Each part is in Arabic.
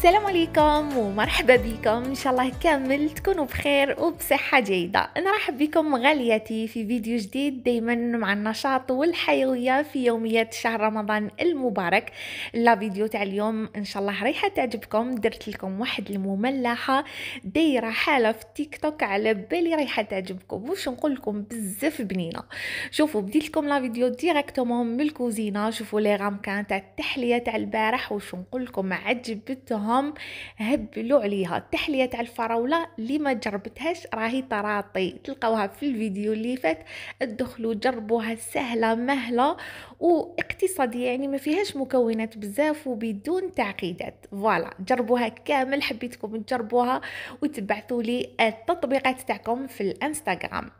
السلام عليكم ومرحبا بكم ان شاء الله كامل تكونوا بخير وبصحه جيده نرحب بكم غالياتي في فيديو جديد دائما مع النشاط والحيويه في يوميات شهر رمضان المبارك لا فيديو تاع اليوم ان شاء الله رايحه تعجبكم درت لكم واحد المملحه دايره حاله في تيك توك على بالي رايحه تعجبكم واش نقول لكم بزاف بنينه شوفوا بديت لكم لا فيديو ديريكتومون من الكوزينه شوفوا لي غامكان تاع التحليه تاع البارح واش نقول لكم عجبتهم انهم هبلوا عليها التحليه تاع الفراوله اللي ما جربتهاش راهي طراطي تلقاوها في الفيديو اللي فات ادخلوا جربوها سهله مهله واقتصاديه يعني ما فيهاش مكونات بزاف وبدون تعقيدات فوالا جربوها كامل حبيتكم تجربوها وتبعثوا لي التطبيقات تاعكم في الانستغرام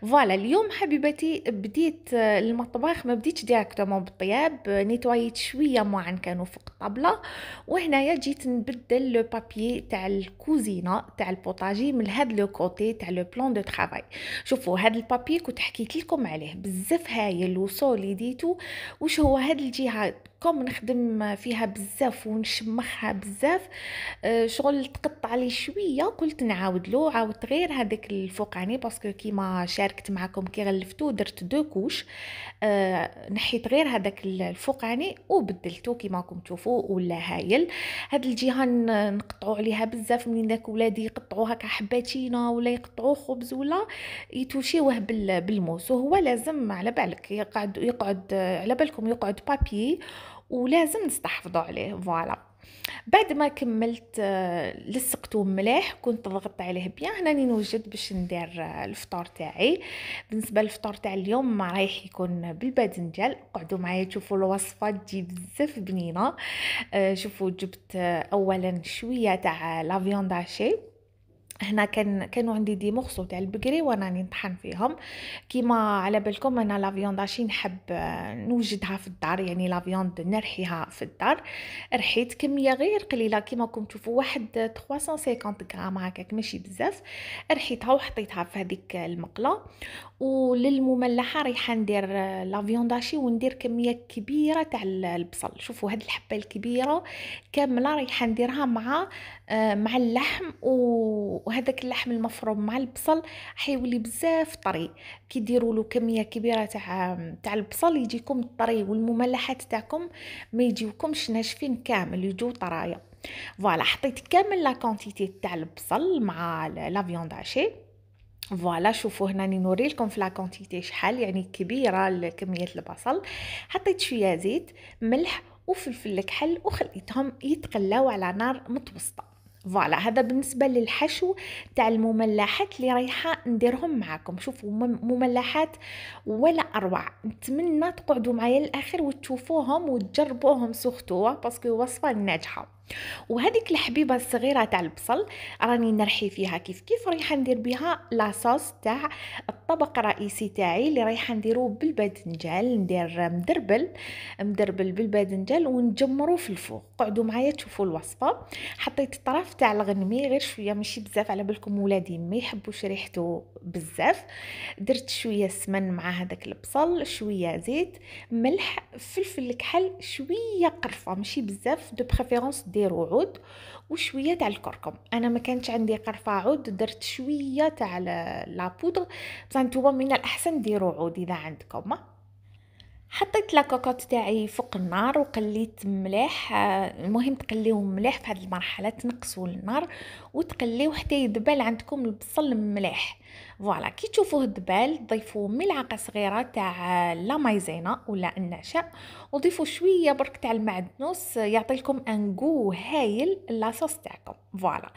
فوالا اليوم حبيبتي بديت آه، المطبخ ما بديتش ديريكتومون بالطياب آه، نيتوايت شويه معن كانوا فوق الطابله وهنايا جيت نبدل لو بابي تاع الكوزينه تاع البوطاجي من هاد لو كوتي تاع لو بلون دو طراي شوفوا هاد البابي كنت حكيت لكم عليه بزاف هايل وسوليديتو واش هو هاد الجهه كوم نخدم فيها بزاف ونشمخها بزاف أه، شغل تقطع لي شويه قلت نعاود له عاودت غير هذاك الفوقاني باسكو كيما شاركت معكم كي غلفتو درت دو كوش أه، نحيت غير هذاك الفوقاني وبدلته كيما راكم تشوفوا ولا هايل هاد الجهه نقطعوا عليها بزاف منين داك ولادي يقطعوا هكا حباتينا ولا يقطعوا خبز ولا يتوشيوه بالموس وهو لازم على بالك يقعد يقعد على بالكم يقعد بابي ولازم نستحفظوا عليه فوالا بعد ما كملت آه، لصقته مليح كنت ضغطت عليه بيان راني نوجد باش ندير آه، الفطور تاعي بالنسبه للفطور تاع اليوم رايح يكون ديال قعدوا معايا تشوفوا الوصفه تجي بزاف بنينه آه، شوفوا جبت اولا شويه تاع لافيون داشي هنا كان كانوا عندي دي مغصو تاع البقري راني نطحن فيهم كيما على بالكم انا لا فيوند هاشي نحب آه، نوجدها في الدار يعني لا فيوند نرحيها في الدار رحيت كميه غير قليله كيما راكم تشوفوا واحد 350 غرام هكاك ماشي بزاف رحيتها وحطيتها في هذيك المقله وللمملحه رايحه ندير آه، لا فيوند هاشي وندير كميه كبيره تاع البصل شوفوا هاد الحبه الكبيره كامله رايحه نديرها مع آه، مع اللحم وهذاك اللحم المفروم مع البصل حيولي بزاف طري كيديروا له كميه كبيره تاع تاع البصل يجيكم طري والمملحات تاعكم ما يجيوكمش ناشفين كامل يجو طرايا فوالا حطيت كامل لا كونتيتي تاع البصل مع لا فيوند اشي فوالا شوفوا هنا نوري لكم في لا كونتيتي شحال يعني كبيره كميه البصل حطيت شويه زيت ملح وفلفل كحل وخليتهم يتقلاو على نار متوسطه فوالا هذا بالنسبه للحشو تاع المملحات اللي رايحه نديرهم معاكم شوفوا مملحات ولا اروع نتمنى تقعدوا معايا للاخر وتشوفوهم وتجربوهم سورتو باسكو وصفه ناجحه وهذيك الحبيبه الصغيره تاع البصل راني نرحي فيها كيف كيف رايحه ندير بها لاصوص تاع الطبق الرئيسي تاعي اللي رايحه نديرو بالباذنجان ندير مدربل مدربل بالباذنجان ونجمرو في الفوق قعدوا معايا تشوفوا الوصفه حطيت الطرف تاع الغنمي غير شويه ماشي بزاف على بالكم ولادي ما يحبوش ريحته بزاف درت شويه سمن مع هذاك البصل شويه زيت ملح فلفل الكحل شويه قرفه ماشي بزاف دو بريفيرونس ندير عود وشويه تاع الكركم انا ما كانتش عندي قرفه عود درت شويه تاع لابودر بصح نتوما من الاحسن ديروا عود اذا عندكم حطيت لاكوكوط تاعي فوق النار وقليت مليح آه، المهم تقليوه مليح في هذه المرحله تنقصوا النار وتقليوه حتى يذبل عندكم البصل الملح فوالا كي تشوفوه دبال ضيفوا ملعقه صغيره تاع لا مايزينا ولا النعشاء وضيفوا شويه برك تاع المعدنوس يعطي لكم ان جو هايل لاصوص تاعكم فوالا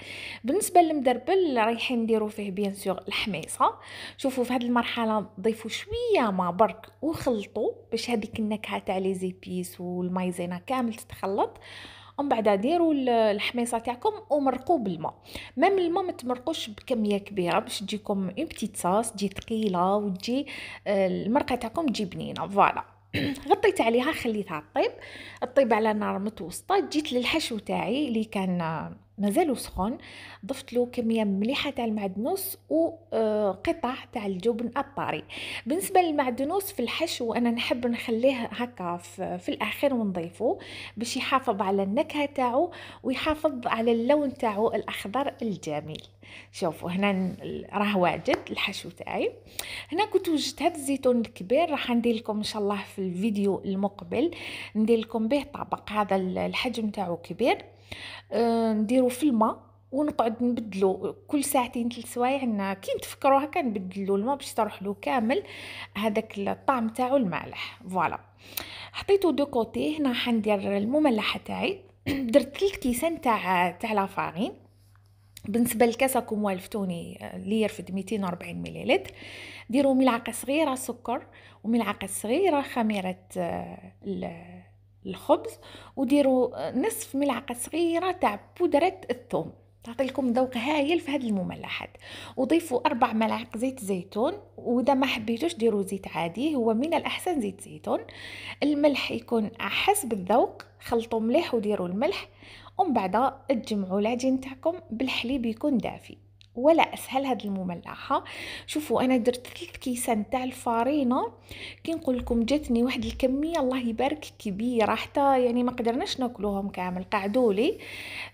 بالنسبه للمدربل رايحين نديرو فيه بيان سور الحميصه شوفوا في هذه المرحله ضيفوا شويه ما برك وخلطوا باش هذيك النكهه تاع لي زيبيس والمايزينا كامل تتخلط ومن بعد ديروا الحميصه تاعكم ومرقوا بالماء مام الماء ما تمرقوش بكميه كبيره باش تجيكم اون بتيت صاص تجي ثقيله وتجي آه، المرقه تاعكم تجي بنينه فوالا غطيت عليها خليتها طيب طيب على نار متوسطه جيت للحشو تاعي اللي كان آه، مازالو سخون ضفت له كميه مليحه تاع المعدنوس وقطع آه، تاع الجبن الطاري بالنسبه للمعدنوس في الحشو انا نحب نخليه هكا في الاخير ونضيفه باش يحافظ على النكهه تاعو ويحافظ على اللون تاعو الاخضر الجميل شوفوا هنا راه واجد الحشو تاعي هنا كنت وجدت هذا الزيتون الكبير راح ندير لكم ان شاء الله في الفيديو المقبل ندير لكم به طبق هذا الحجم تاعو كبير آه، نديرو في الماء ونقعد نبدلو كل ساعتين ثلاث سوايع كي نتفكرو هكا نبدلو الماء باش تروح له كامل هذاك الطعم تاعو المالح فوالا حطيتو دو كوتي هنا حندير المملحه تاعي درت ثلاث كيسان تاع تاع لافارين بالنسبه للكاسه كوموال فتوني اللي آه، يرفد 240 مليلتر ديروا ملعقه صغيره سكر وملعقه صغيره خميره آه، الخبز وديروا نصف ملعقه صغيره تاع بودره الثوم تعطي لكم ذوق هايل في هذه المملحات وضيفوا اربع ملاعق زيت زيتون واذا ما حبيتوش ديروا زيت عادي هو من الاحسن زيت زيتون الملح يكون حسب الذوق خلطوا مليح وديروا الملح ومن بعد تجمعوا العجين تاعكم بالحليب يكون دافي ولا اسهل هاد المملحه شوفوا انا درت ثلاث كيسان تاع الفارينه كي نقول لكم جاتني واحد الكميه الله يبارك كبيره حتى يعني ما قدرناش ناكلوهم كامل قعدوا لي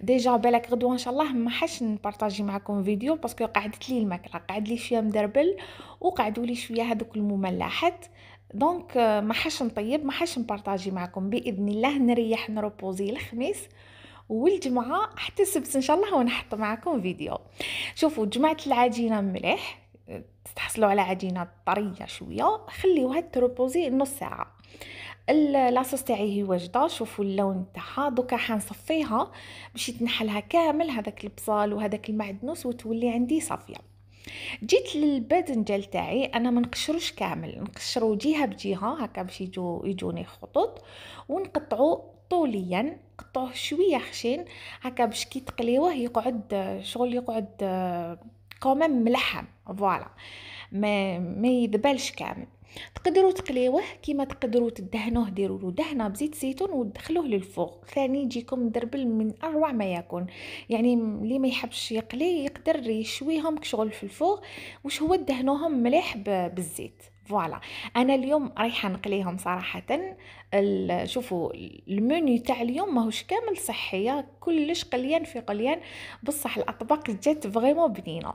ديجا بالك غدوه ان شاء الله ما حش نبارطاجي معكم فيديو باسكو قعدت لي الماكله قعد لي شويه مدربل وقعدوا لي شويه هذوك المملحات دونك ما حش نطيب ما حش نبارطاجي معكم باذن الله نريح نروبوزي الخميس والجمعه حتى السبت ان شاء الله ونحط معكم فيديو شوفوا جمعت العجينه مليح تحصلوا على عجينه طريه شويه خليوها تروبوزي نص ساعه لاصوص تاعي هي واجده شوفوا اللون تاعها دوكا حنصفيها باش تنحلها كامل هذاك البصل وهذاك المعدنوس وتولي عندي صافيه جيت للباذنجان تاعي انا ما نقشروش كامل نقشرو جهه بجهه هكا باش يجو يجوني خطوط ونقطعو طوليا قطوه شويه خشين هكا باش كي تقليوه يقعد شغل يقعد كومام آه، ملحم فوالا ما ما يذبلش كامل تقدروا تقليوه كيما تقدروا تدهنوه ديروا له دهنه بزيت زيتون وتدخلوه للفوق ثاني يجيكم دربل من اروع ما يكون يعني اللي ما يحبش يقلي يقدر يشويهم كشغل في الفوق وش هو دهنوهم مليح بالزيت فوالا انا اليوم رايحه نقليهم صراحه شوفوا المنيو تاع اليوم ماهوش كامل صحيه كلش قليان في قليان بصح الاطباق جات فريمون بنينه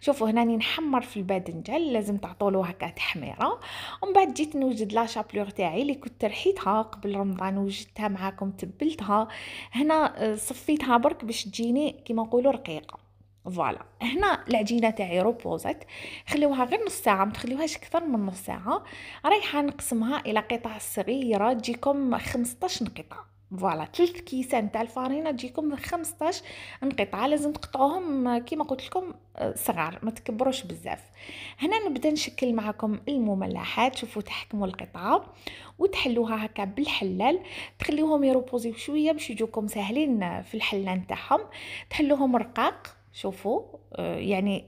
شوفوا هنا نحمر في الباذنجان لازم تعطولو هكا تحميره ومن بعد جيت نوجد لا شابلور تاعي اللي كنت رحيتها قبل رمضان وجدتها معاكم تبلتها هنا آه، صفيتها برك باش تجيني كيما نقولوا رقيقه فوالا هنا العجينه تاعي روبوزات خليوها غير نص ساعه ما تخليوهاش اكثر من نص ساعه رايحه نقسمها الى قطع صغيره تجيكم 15 قطعه فوالا ثلث كيسان تاع الفرينه تجيكم 15 قطعة لازم تقطعوهم كيما قلت لكم آه، صغار ما تكبروش بزاف هنا نبدا نشكل معكم المملحات شوفوا تحكموا القطعه وتحلوها هكا بالحلال تخليوهم يروبوزيو شويه باش يجوكم ساهلين في الحلان تاعهم تحلوهم رقاق شوفوا آه، يعني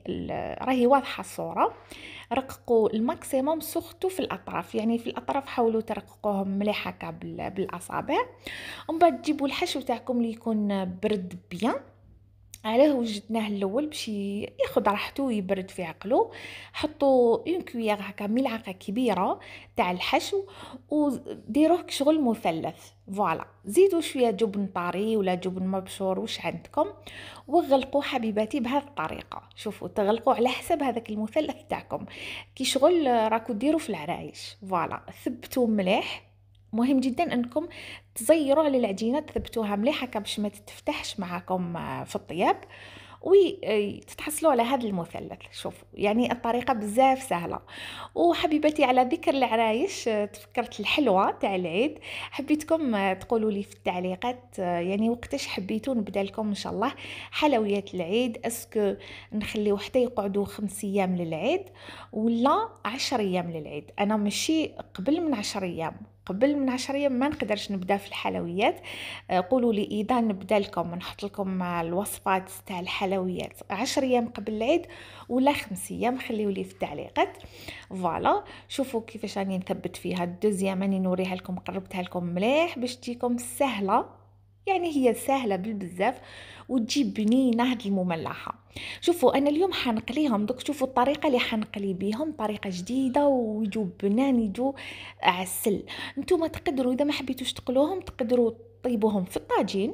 راهي واضحه الصوره رققوا الماكسيموم سختوا في الاطراف يعني في الاطراف حاولوا ترققوهم مليح هكا بالاصابع ومن بعد تجيبوا الحشو تاعكم اللي يكون برد بيان علاه وجدناه الاول باش ياخذ راحته ويبرد في عقله حطوا اون كويير هكا ملعقه كبيره تاع الحشو وديروه كشغل مثلث فوالا زيدوا شويه جبن طري ولا جبن مبشور واش عندكم وغلقوا حبيباتي بهذه الطريقه شوفوا تغلقوا على حسب هذاك المثلث تاعكم كي شغل راكو ديروا في العرايش فوالا ثبتوا مليح مهم جدا انكم تزيروا على العجينه تثبتوها مليحه باش ما تتفتحش معاكم آه، في الطياب وتتحصلوا على هذا المثلث شوفوا يعني الطريقه بزاف سهله وحبيبتي على ذكر العرايش آه، تفكرت الحلوه تاع العيد حبيتكم آه، تقولوا لي في التعليقات يعني وقتاش حبيتوا نبدا لكم ان شاء الله حلويات العيد اسكو نخليو حتى يقعدوا خمس ايام للعيد ولا عشر ايام للعيد انا ماشي قبل من عشر ايام قبل من عشر ايام ما نقدرش نبدا في الحلويات آه، قولوا لي اذا نبدا لكم نحط لكم الوصفات تاع الحلويات عشر ايام قبل العيد ولا خمس ايام خليوا لي في التعليقات فوالا شوفوا كيفاش راني نثبت فيها الدوزيام راني نوريها لكم قربتها لكم مليح باش تجيكم سهله يعني هي سهلة بالبزاف وتجيب بنينة هاد المملحة شوفوا انا اليوم حنقليهم دوك شوفوا الطريقه اللي حنقلي بيهم طريقه جديده ويجو بنان يجو عسل نتوما تقدروا اذا ما حبيتوش تقلوهم تقدروا طيبوهم في الطاجين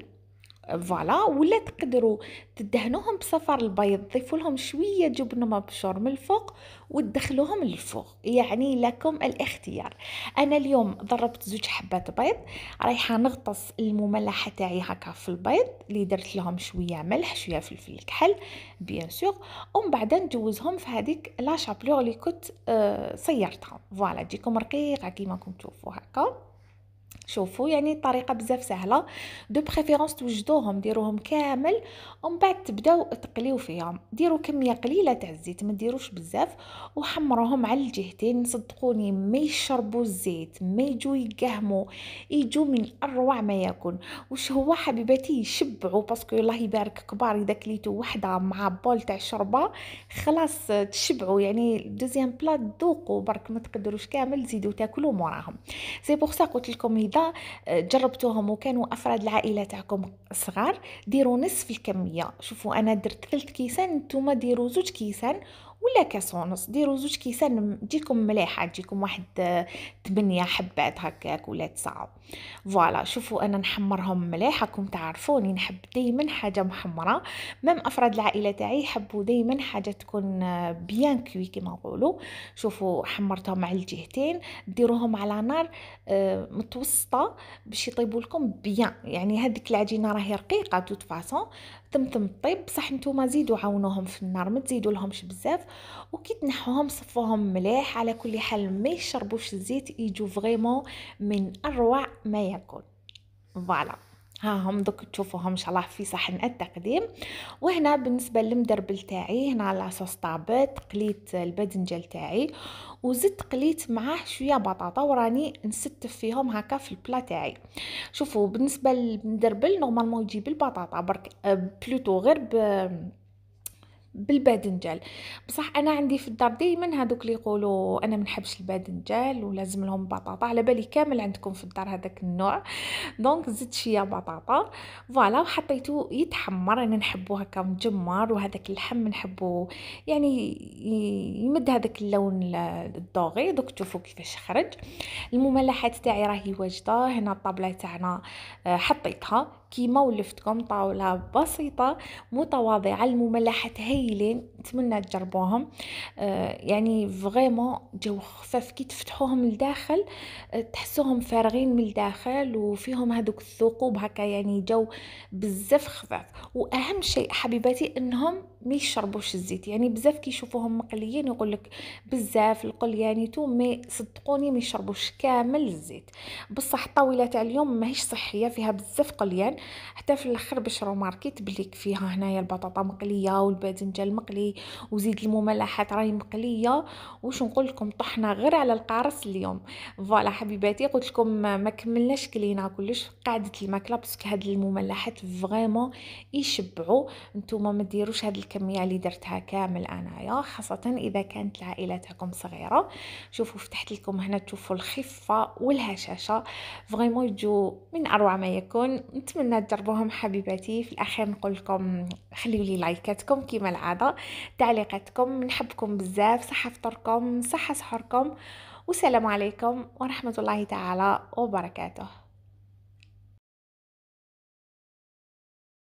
فوالا ولا تقدروا تدهنوهم بصفر البيض ضيفوا لهم شويه جبن مبشور من الفوق وتدخلوهم للفوق يعني لكم الاختيار انا اليوم ضربت زوج حبات بيض رايحه نغطس المملحه تاعي هكا في البيض اللي درت لهم شويه ملح شويه فلفل كحل بيان سور ومن بعد ندوزهم في هذيك لا شابلور اللي كنت صيرتها آه، فوالا تجيكم رقيقه كيما تشوفوا هكا شوفوا يعني طريقه بزاف سهله دو بريفيرونس توجدوهم ديروهم كامل ومن بعد تبداو تقليو فيهم ديروا كميه قليله تاع الزيت ما ديروش بزاف وحمروهم على الجهتين صدقوني ما يشربوا الزيت ما يجوا يقهموا يجوا من اروع ما يكون واش هو حبيباتي يشبعوا باسكو الله يبارك كبار اذا كليتو وحده مع بول تاع شربه خلاص تشبعوا يعني دوزيام بلا ذوقوا برك ما تقدروش كامل زيدوا تاكلوا موراهم سي بوغ سا قلت لكم اذا آه، جربتوهم وكانوا افراد العائله تاعكم صغار ديروا نصف الكميه شوفوا انا درت ثلث كيسان نتوما ديروا زوج كيسان ولا ونص ديروا زوج كيسان تجيكم مليحه تجيكم واحد آه، تبنيه حبات هكاك ولا تسعه فوالا شوفوا انا نحمرهم مليح راكم تعرفوني نحب دائما حاجه محمره مام افراد العائله تاعي يحبوا دائما حاجه تكون آه، بيان كوي كما نقولوا شوفوا حمرتهم على الجهتين ديروهم على نار آه، متوسطه باش يطيبوا لكم بيان يعني هذيك العجينه راهي رقيقه توت فاسون تم تم طيب بصح نتوما زيدوا عاونوهم في النار ما تزيدوا لهمش بزاف وكي تنحوهم صفوهم مليح على كل حال ما يشربوش الزيت يجو فريمون من اروع ما يكون فوالا ها هم دوك تشوفوهم ان شاء الله في صحن التقديم وهنا بالنسبه للمدربل تاعي هنا لاصوص طابت قليت الباذنجان تاعي وزدت قليت معاه شويه بطاطا وراني نستف فيهم هكا في البلا تاعي شوفوا بالنسبه للمدربل نورمالمون يجي بالبطاطا برك آه، بلوتو غير ب بالباذنجان بصح انا عندي في الدار دائما هذوك اللي يقولوا انا ما نحبش الباذنجان ولازم لهم بطاطا على بالي كامل عندكم في الدار هذاك النوع دونك زدت شويه بطاطا فوالا وحطيته يتحمر انا نحبو هكا مجمر وهذاك اللحم نحبو يعني يمد هذاك اللون الدوغي دوك تشوفوا كيفاش خرج المملحات تاعي راهي واجده هنا الطابله تاعنا آه، حطيتها كيما ولفتكم طاولة بسيطة متواضعة المملحات هايلين نتمنى تجربوهم آه يعني فريمون جو خفاف كي تفتحوهم لداخل آه تحسوهم فارغين من الداخل وفيهم هذوك الثقوب هكا يعني جو بزاف خفاف واهم شيء حبيباتي انهم ما يشربوش الزيت يعني بزاف كيشوفوهم مقليين يقول لك بزاف يعني تو مي صدقوني ما يشربوش كامل الزيت بصح الطاوله تاع اليوم ماهيش صحيه فيها بزاف قليان حتى في الاخر بشرو ماركيت بليك فيها هنايا البطاطا مقليه والباذنجان مقلي وزيد المملحات راهي مقليه واش نقول لكم طحنا غير على القارص اليوم فوالا حبيباتي قلت لكم ما كملناش كلينا كلش قاعده الماكله باسكو هاد المملحات فريمون يشبعوا نتوما ما ديروش هاد الكمية اللي درتها كامل أنايا خاصة إذا كانت عائلتكم صغيرة شوفوا فتحت لكم هنا تشوفوا الخفة والهشاشة فريمون يجوا من أروع ما يكون نتمنى تجربوهم حبيباتي في الأخير نقول لكم خليوا لي لايكاتكم كما العادة تعليقاتكم نحبكم بزاف صحة فطركم صحة سحركم والسلام عليكم ورحمة الله تعالى وبركاته